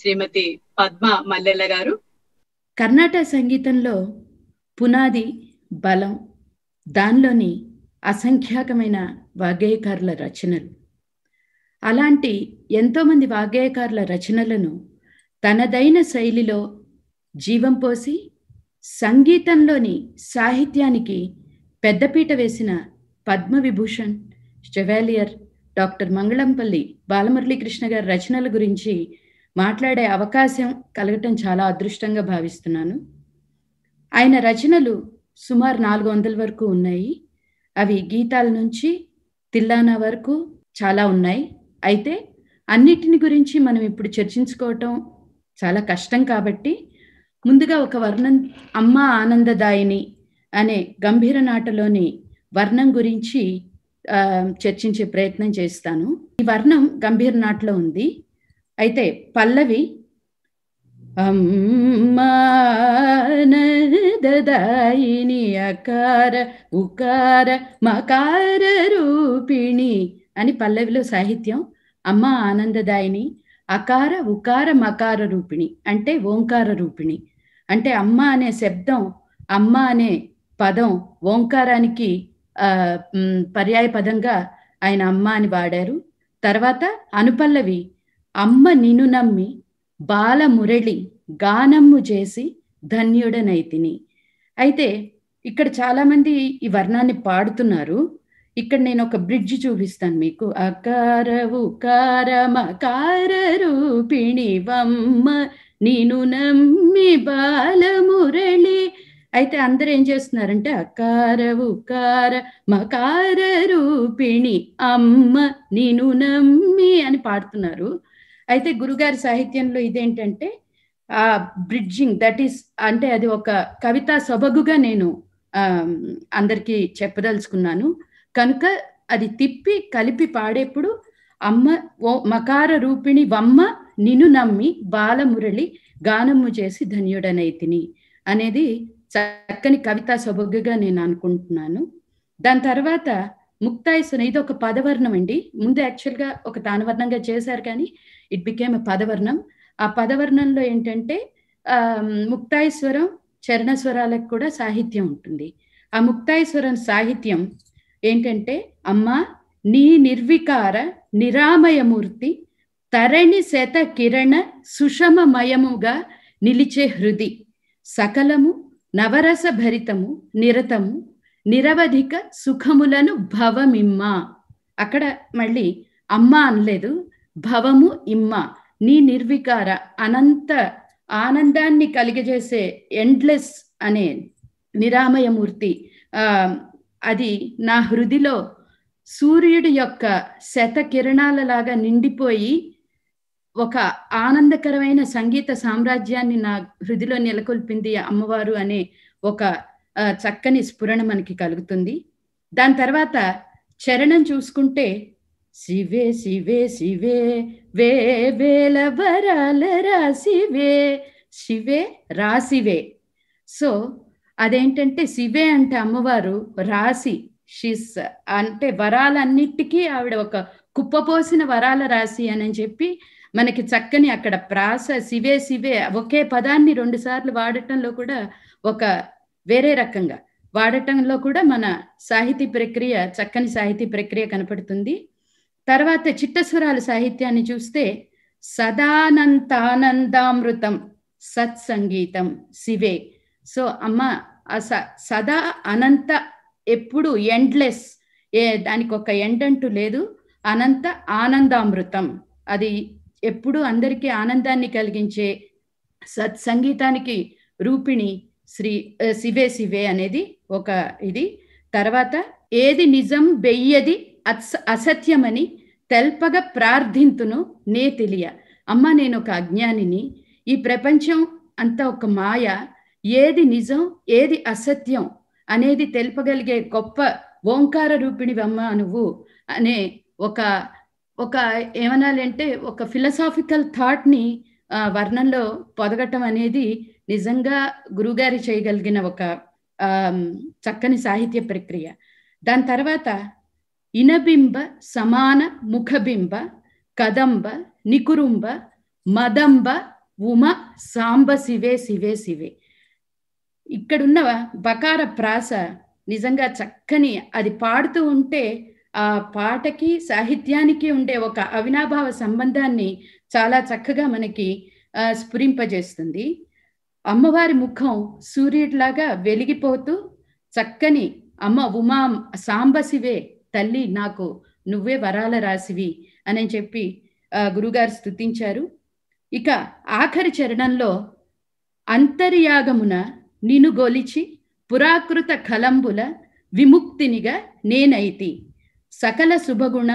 శ్రీమతి పద్మ మల్లెల్ల గారు కర్ణాటక సంగీతంలో పునాది బలం దానిలోని అసంఖ్యాకమైన వాగ్గేయకారుల రచనలు అలాంటి ఎంతోమంది వాగ్గేయకారుల రచనలను తనదైన శైలిలో జీవం పోసి సంగీతంలోని సాహిత్యానికి పెద్దపీట వేసిన పద్మవిభూషణ్ చెవాలియర్ డాక్టర్ మంగళంపల్లి బాలమురళీకృష్ణ గారి రచనల గురించి మాట్లాడే అవకాశం కలగటం చాలా అదృష్టంగా భావిస్తున్నాను ఆయన రచనలు సుమారు నాలుగు వందల వరకు ఉన్నాయి అవి గీతాల నుంచి తిల్లానా వరకు చాలా ఉన్నాయి అయితే అన్నిటిని గురించి మనం ఇప్పుడు చర్చించుకోవటం చాలా కష్టం కాబట్టి ముందుగా ఒక వర్ణం అమ్మ ఆనందదాయిని అనే గంభీర నాటలోని వర్ణం గురించి చర్చించే ప్రయత్నం చేస్తాను ఈ వర్ణం గంభీర నాటలో ఉంది అయితే పల్లవి అమ్మానదాయిని అకార ఉకార మకార రూపిణి అని పల్లవిలో సాహిత్యం అమ్మ ఆనందదాయిని అకార ఉకార మకార రూపిణి అంటే ఓంకార రూపిణి అంటే అమ్మ అనే శబ్దం అమ్మ అనే పదం ఓంకారానికి పర్యాయ పదంగా ఆయన అమ్మ అని వాడారు తర్వాత అనుపల్లవి అమ్మ నిను నమ్మి బాలమురళి గానమ్ము చేసి ధన్యుడనైతిని అయితే ఇక్కడ చాలామంది ఈ వర్ణాన్ని పాడుతున్నారు ఇక్కడ నేను ఒక బ్రిడ్జ్ చూపిస్తాను మీకు అకారవు కార రూపిణి వమ్మ నేను నమ్మి బాలమురళి అయితే అందరు ఏం చేస్తున్నారంటే అకారవు కార మకార రూపిణి అమ్మ నేను నమ్మి అని పాడుతున్నారు అయితే గురుగారి సాహిత్యంలో ఇదేంటంటే ఆ బ్రిడ్జింగ్ దట్ ఈస్ అంటే అది ఒక కవితా సొబగుగా నేను అందరికీ చెప్పదలుచుకున్నాను కనుక అది తిప్పి కలిపి పాడేప్పుడు అమ్మ ఓ మకార రూపిణి వమ్మ నిను నమ్మి బాలమురళి గానము చేసి ధన్యుడనైతిని అనేది చక్కని కవితా సొబగుగా నేను అనుకుంటున్నాను దాని తర్వాత ముక్తాయిసున ఇది ఒక పదవర్ణం అండి ముందు యాక్చువల్గా ఒక తానవర్ణంగా చేశారు కానీ ఇట్ బికేమ్ పదవర్ణం ఆ పదవర్ణంలో ఏంటంటే ముక్తాయి స్వరం చరణస్వరాలకు కూడా సాహిత్యం ఉంటుంది ఆ ముక్తాయి స్వరం సాహిత్యం ఏంటంటే అమ్మ నీ నిర్వికార నిరామయమూర్తి తరణి శత కిరణ సుషమమయముగా నిలిచే హృది సకలము నవరస భరితము నిరతము నిరవధిక సుఖములను భవమిమ్మ అక్కడ మళ్ళీ అమ్మ అనలేదు భవము ఇమ్మ నీ నిర్వికార అనంత ఆనందాన్ని కలిగజేసే ఎండ్లెస్ అనే నిరామయమూర్తి అది నా హృదిలో సూర్యుడి యొక్క శత లాగా నిండిపోయి ఒక ఆనందకరమైన సంగీత సామ్రాజ్యాన్ని నా హృదిలో నెలకొల్పింది అమ్మవారు అనే ఒక చక్కని స్ఫురణ మనకి కలుగుతుంది దాని తర్వాత చరణం చూసుకుంటే శివే శివే శివే వే వేల వరాల రాశివే శివే రాసివే సో అదేంటంటే శివే అంటే అమ్మవారు రాసి షిస్ అంటే వరాలన్నిటికీ ఆవిడ ఒక కుప్పపోసిన వరాల రాశి అని చెప్పి మనకి చక్కని అక్కడ ప్రాస శివే శివే ఒకే పదాన్ని రెండుసార్లు వాడటంలో కూడా ఒక వేరే రకంగా వాడటంలో కూడా మన సాహితీ ప్రక్రియ చక్కని సాహితీ ప్రక్రియ కనపడుతుంది తర్వాత చిట్టస్వరాల సాహిత్యాన్ని చూస్తే సదానంతానందామృతం సత్సంగీతం శివే సో అమ్మ సదా అనంత ఎప్పుడు ఎండ్లెస్ ఏ దానికి ఒక ఎండ్ అంటూ లేదు అనంత ఆనందామృతం అది ఎప్పుడు అందరికీ ఆనందాన్ని కలిగించే సత్సంగీతానికి రూపిణి శ్రీ శివే శివే అనేది ఒక ఇది తర్వాత ఏది నిజం బెయ్యది అస అసత్యమని తెల్పగా ప్రార్థింతును నే తెలియ అమ్మ నేను ఒక అజ్ఞానిని ఈ ప్రపంచం అంతా ఒక మాయ ఏది నిజం ఏది అసత్యం అనేది తెలుపగలిగే గొప్ప ఓంకార రూపిణి అమ్మ నువ్వు అనే ఒక ఒక ఏమనాలంటే ఒక ఫిలసాఫికల్ థాట్ని వర్ణంలో పొదగటం అనేది నిజంగా గురుగారి చేయగలిగిన ఒక చక్కని సాహిత్య ప్రక్రియ దాని తర్వాత ఇనబింబ సమాన ముఖబింబ కదంబ నికురుంబ మదంబ ఉమ సాంబ శివే శివే శివే ఇక్కడున్న బకార ప్రాస నిజంగా చక్కని అది పాడుతూ ఉంటే ఆ పాటకి సాహిత్యానికి ఉండే ఒక అవినాభావ సంబంధాన్ని చాలా చక్కగా మనకి స్ఫురింపజేస్తుంది అమ్మవారి ముఖం సూర్యుడిలాగా వెలిగిపోతూ చక్కని అమ్మ ఉమా సాంబశివే తల్లి నాకు నువ్వే వరాల రాసివి అని చెప్పి గురుగారు స్థుతించారు ఇక ఆఖరి చరణంలో అంతర్యాగమున నిను గొలిచి పురాకృత కలంబుల విముక్తినిగా నేనైతి సకల శుభగుణ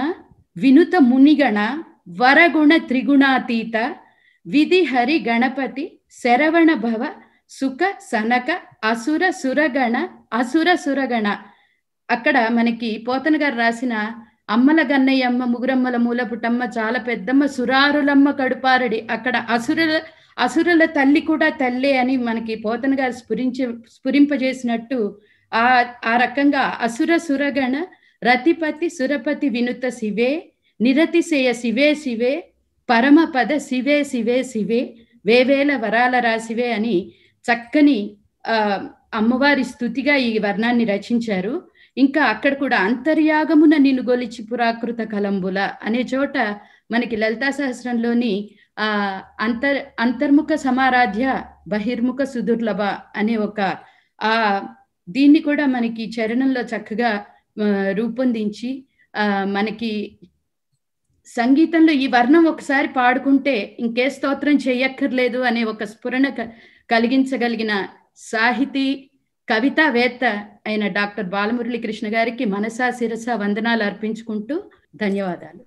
వినుత మునిగణ వరగుణ త్రిగుణాతీత విధి హరి గణపతి శరవణ భవ సుఖ సనక అసుర సురగణ అసుర సురగణ అక్కడ మనకి పోతన గారు రాసిన అమ్మల గన్నయ్యమ్మ ముగురమ్మల మూలపుటమ్మ చాలా పెద్దమ్మ సురారులమ్మ కడుపారడి అక్కడ అసురుల అసురుల తల్లి కూడా తల్లే అని మనకి పోతన గారు స్ఫురించ స్ఫురింపజేసినట్టు ఆ ఆ రకంగా అసుర సురగణ రతిపతి సురపతి వినుత శివే నిరతిశయ శివే శివే పరమపద శివే శివే శివే వేవేల వరాల రాశివే అని చక్కని అమ్మవారి స్థుతిగా ఈ వర్ణాన్ని రచించారు ఇంకా అక్కడ కూడా అంతర్యాగమున నిన్ను గొలిచి పురాకృత కలంబుల అనే చోట మనకి లలితా సహస్రంలోని ఆ అంతర్ అంతర్ముఖ సమారాధ్య బహిర్ముఖ సుదుర్లభ అనే ఒక ఆ దీన్ని కూడా మనకి చరణంలో చక్కగా రూపొందించి మనకి సంగీతంలో ఈ వర్ణం ఒకసారి పాడుకుంటే ఇంకే స్తోత్రం చేయక్కర్లేదు అనే ఒక స్ఫురణ కలిగించగలిగిన సాహితీ కవితావేత్త అయిన డాక్టర్ బాలమురళీకృష్ణ గారికి మనసా శిరస వందనాలు అర్పించుకుంటూ ధన్యవాదాలు